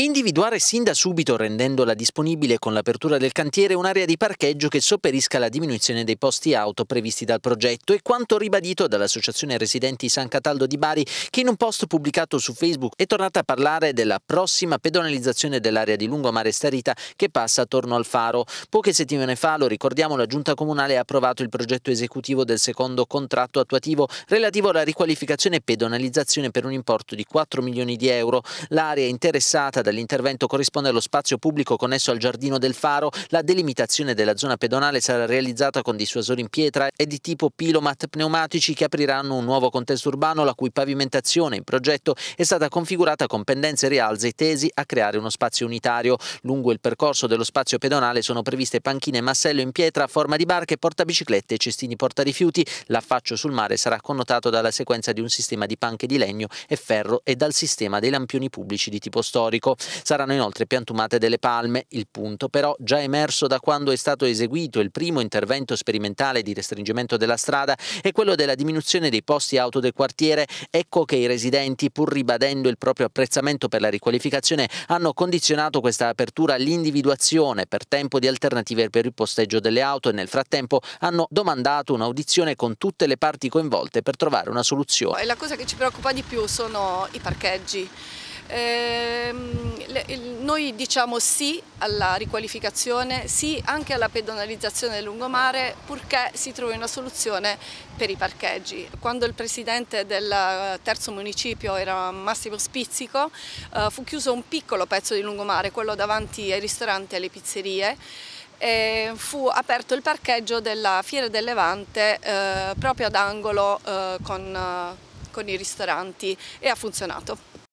Individuare sin da subito, rendendola disponibile con l'apertura del cantiere, un'area di parcheggio che sopperisca la diminuzione dei posti auto previsti dal progetto e quanto ribadito dall'Associazione Residenti San Cataldo di Bari che in un post pubblicato su Facebook è tornata a parlare della prossima pedonalizzazione dell'area di lungomare Starita che passa attorno al faro. Poche settimane fa, lo ricordiamo, la Giunta Comunale ha approvato il progetto esecutivo del secondo contratto attuativo relativo alla riqualificazione e pedonalizzazione per un importo di 4 milioni di euro. L'area interessata dell'intervento corrisponde allo spazio pubblico connesso al giardino del faro, la delimitazione della zona pedonale sarà realizzata con dissuasori in pietra e di tipo pilomat pneumatici che apriranno un nuovo contesto urbano la cui pavimentazione in progetto è stata configurata con pendenze e rialzi tesi a creare uno spazio unitario. Lungo il percorso dello spazio pedonale sono previste panchine e massello in pietra a forma di barche, portabiciclette e cestini portarifiuti. L'affaccio sul mare sarà connotato dalla sequenza di un sistema di panche di legno e ferro e dal sistema dei lampioni pubblici di tipo storico. Saranno inoltre piantumate delle palme, il punto però già emerso da quando è stato eseguito il primo intervento sperimentale di restringimento della strada è quello della diminuzione dei posti auto del quartiere. Ecco che i residenti, pur ribadendo il proprio apprezzamento per la riqualificazione, hanno condizionato questa apertura all'individuazione per tempo di alternative per il posteggio delle auto e nel frattempo hanno domandato un'audizione con tutte le parti coinvolte per trovare una soluzione. La cosa che ci preoccupa di più sono i parcheggi. Ehm, noi diciamo sì alla riqualificazione, sì anche alla pedonalizzazione del lungomare purché si trovi una soluzione per i parcheggi. Quando il presidente del eh, terzo municipio era Massimo Spizzico eh, fu chiuso un piccolo pezzo di lungomare, quello davanti ai ristoranti e alle pizzerie e fu aperto il parcheggio della Fiera del Levante eh, proprio ad angolo eh, con, con i ristoranti e ha funzionato.